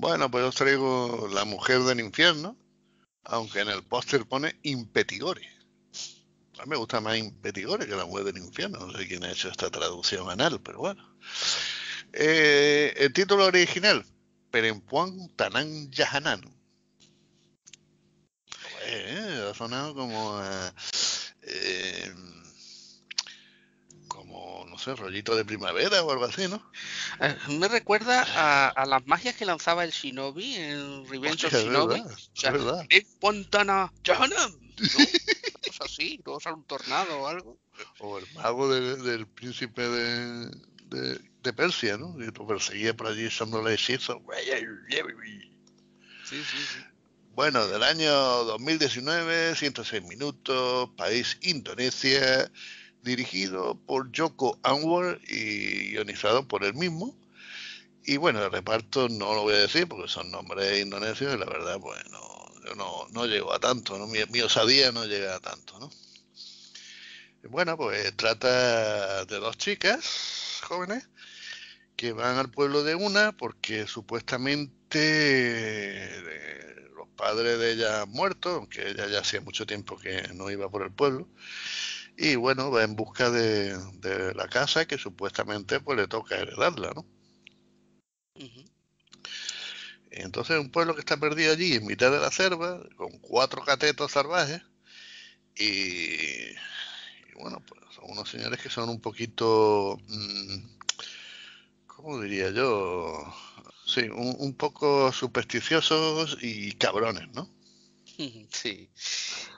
Bueno, pues os traigo La Mujer del Infierno, aunque en el póster pone Impetigore. A mí me gusta más Impetigore que La Mujer del Infierno. No sé quién ha hecho esta traducción anal, pero bueno. Eh, el título original, Perempuan Tanan Yahanan. ha sonado como eh, eh, un rollito de primavera o algo así, ¿no? Eh, me recuerda a, las magias que lanzaba el Shinobi en Revenge of Shinobi. Es verdad, Pontana, así, todo sale un tornado o algo. O el mago del príncipe de, Persia, ¿no? Que lo perseguía por allí echándole hechizos. Sí, sí, sí. Bueno, del año 2019, 106 minutos, país Indonesia, dirigido por Joko Anwar y ionizado por él mismo. Y bueno, el reparto no lo voy a decir porque son nombres indonesios y la verdad, pues no, yo no, llego a tanto, ¿no? Mi, osadía no llega a tanto. ¿no? bueno, pues trata de dos chicas jóvenes que van al pueblo de una porque supuestamente eh, los padres de ella han muerto, aunque ella ya hacía mucho tiempo que no iba por el pueblo y bueno, va en busca de, la casa que supuestamente pues le toca heredarla, ¿no? Entonces un pueblo que está perdido allí, en mitad de la selva, con cuatro catetos salvajes, y, bueno, pues son unos señores que son un poquito, mm, ¿cómo diría yo? Sí, un poco supersticiosos y cabrones, ¿no? Sí.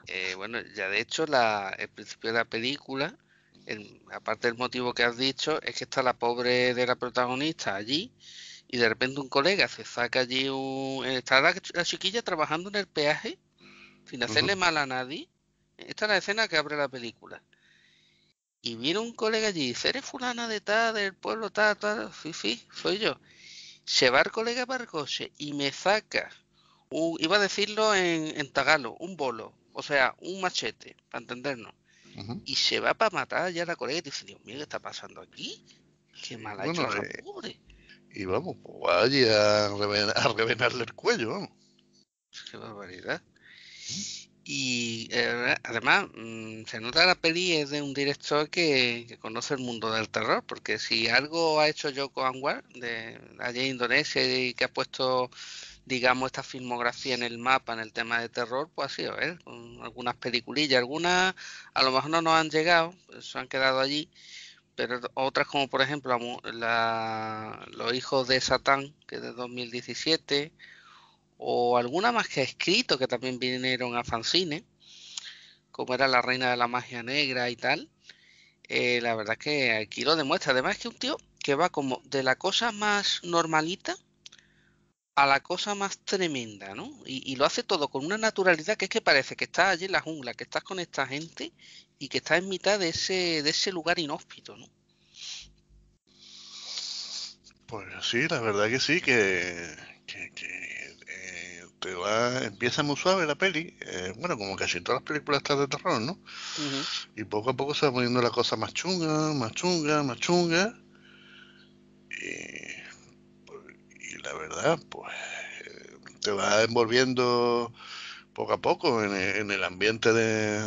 Eh, bueno, ya de hecho, la, el principio de la película, aparte del motivo que has dicho, es que está la pobre de la protagonista allí y de repente un colega se saca allí un... Está la, chiquilla trabajando en el peaje sin hacerle mal a nadie. Esta es la escena que abre la película. Y viene un colega allí y dice, eres fulana de tal, del pueblo tal, tal. Sí, sí, soy yo. Se va el colega para el coche y me saca iba a decirlo en, tagalo, un bolo, o sea, un machete, para entendernos. Y se va para matar ya la colega y dice, Dios mío, ¿qué está pasando aquí? Qué mal ha hecho eh, Y vamos, pues vaya a, revenarle el cuello, Qué barbaridad. Y eh, además mm, se nota la peli es de un director que, conoce el mundo del terror, porque si algo ha hecho Joko Anwar de allá en Indonesia y que ha puesto digamos, esta filmografía en el mapa, en el tema de terror, pues ha sido ver algunas peliculillas, algunas a lo mejor no nos han llegado, pues, se han quedado allí, pero otras como por ejemplo Los hijos de Satán, que es de 2017, o alguna más que ha escrito, que también vinieron a fanzine, como era La Reina de la Magia Negra y tal. Eh, la verdad que aquí lo demuestra, además que un tío que va como de la cosa más normalita, a la cosa más tremenda, ¿no? Y, lo hace todo con una naturalidad que es que parece que estás allí en la jungla, que estás con esta gente y que estás en mitad de ese, de ese lugar inhóspito, ¿no? Pues sí, la verdad que sí, que, que, eh, te va, empieza muy suave la peli, eh, bueno, como casi todas las películas están de terror, ¿no? Y poco a poco se va poniendo la cosa más chunga, más chunga, más chunga Pues te vas envolviendo poco a poco e, en, el ambiente de,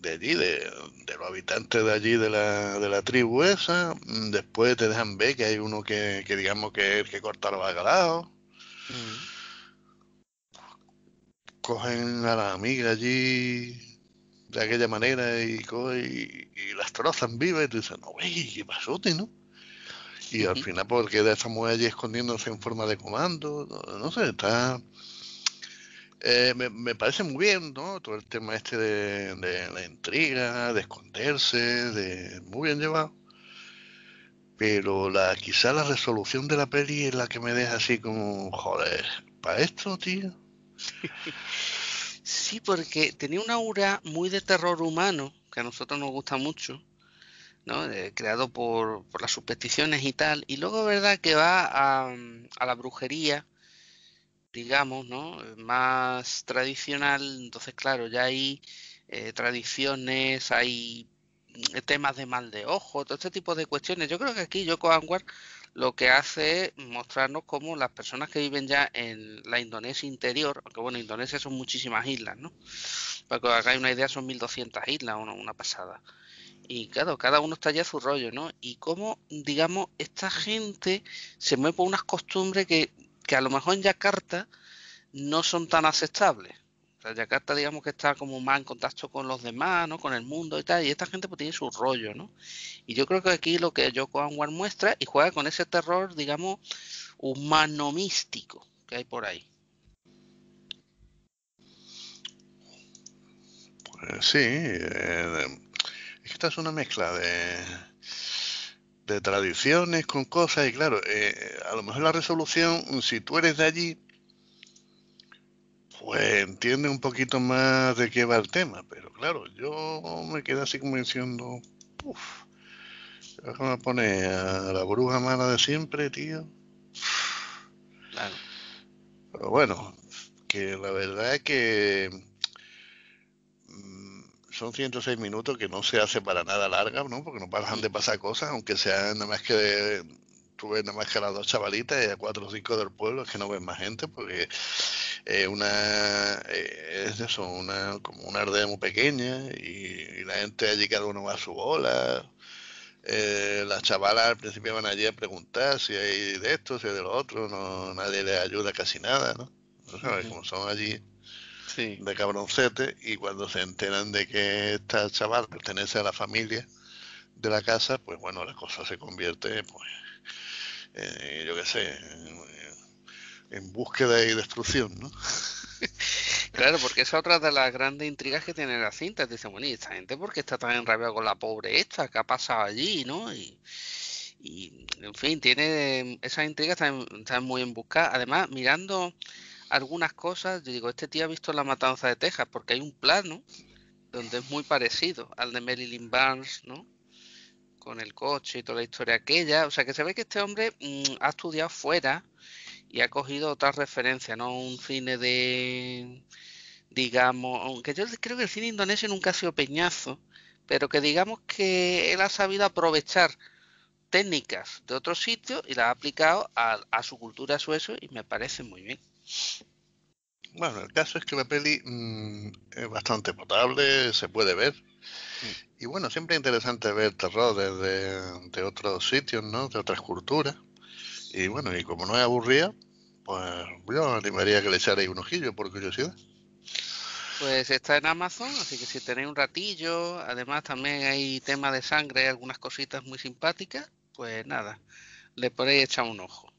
de allí, de, los habitantes de allí, de la, de la tribu esa. Después te dejan ver que hay uno que, digamos que es el que corta los agalados. Mm. Cogen a la amiga allí de aquella manera y, y, y las trozan vivas y tú dices, no, güey, qué pasote, ¿no? Y al final, porque pues, de esa mujer allí escondiéndose en forma de comando, no, sé, está. Eh, me, parece muy bien, ¿no? Todo el tema este de, la intriga, de esconderse, de muy bien llevado. Pero la, quizá la resolución de la peli es la que me deja así como, joder, ¿para esto, tío? Sí, porque tenía una aura muy de terror humano, que a nosotros nos gusta mucho, ¿no? creado por, las supersticiones y tal, y luego, ¿verdad?, que va a, a la brujería, digamos, ¿no?, más tradicional, entonces, claro, ya hay eh, tradiciones, hay mm, temas de mal de ojo, todo este tipo de cuestiones. Yo creo que aquí Joko Anwar lo que hace es mostrarnos cómo las personas que viven ya en la Indonesia interior, aunque bueno, Indonesia son muchísimas islas, ¿no? Para que hagáis una idea, son 1200 islas, una pasada. Y claro, cada uno está ya a su rollo, ¿no? Y cómo, digamos, esta gente se mueve por unas costumbres que, que a lo mejor en Yakarta no son tan aceptables. O sea, Yakarta, digamos que está como más en contacto con los demás, ¿no? Con el mundo y tal. Y esta gente pues tiene su rollo, ¿no? Y yo creo que aquí lo que Yoko Anwar muestra y juega con ese terror, digamos, humano místico que hay por ahí. Pues sí, eh, esta es una mezcla de, de tradiciones con cosas y claro, eh, a lo mejor la resolución, si tú eres de allí, pues entiende un poquito más de qué va el tema, pero claro, yo me quedo así como diciendo, uff, me pone a la bruja mala de siempre, tío. Claro. Pero bueno, que la verdad es que son 106 minutos que no se hace para nada larga, Porque no pasan de pasar cosas, aunque sean nada más que tuve nada más que a las dos chavalitas y a cuatro o cinco del pueblo, es que no ven más gente porque una eh, es eso, una, como una aldea muy pequeña y, la gente allí cada uno va a su bola. Eh, las chavalas al principio van allí a preguntar si hay de esto, si hay de lo otro, no, nadie les ayuda casi nada, ¿no? no sabes, como son allí de cabroncete, y cuando se enteran de que esta chaval pertenece a la familia de la casa, pues bueno, la cosa se convierte, pues, eh, yo qué sé, en, búsqueda y destrucción, ¿no? Claro, porque esa es otra de las grandes intrigas que tiene la cinta. dice dicen, bueno, ¿y esta gente por qué está tan rabia con la pobre esta? que ha pasado allí, no? Y, en fin, tiene esas intrigas están, están muy en busca. Además, mirando algunas cosas, yo digo, este tío ha visto La Matanza de Texas, porque hay un plano donde es muy parecido al de Marilyn Barnes, ¿no? Con el coche y toda la historia aquella. O sea, que se ve que este hombre mm, ha estudiado fuera y ha cogido otras referencias, ¿no? Un cine de, digamos, aunque yo creo que el cine indonesio nunca ha sido peñazo, pero que digamos que él ha sabido aprovechar técnicas de otros sitio y las ha aplicado a, su cultura, a su y me parece muy bien. Bueno, el caso es que la peli mm, es bastante potable, se puede ver. Mm. Y bueno, siempre es interesante ver terror desde otros sitios, ¿no? De otras culturas. Y bueno, y como no es aburrida, pues yo animaría que le echarais un ojillo por curiosidad. Pues está en Amazon, así que si tenéis un ratillo, además también hay tema de sangre, algunas cositas muy simpáticas, pues nada, le podéis echar un ojo.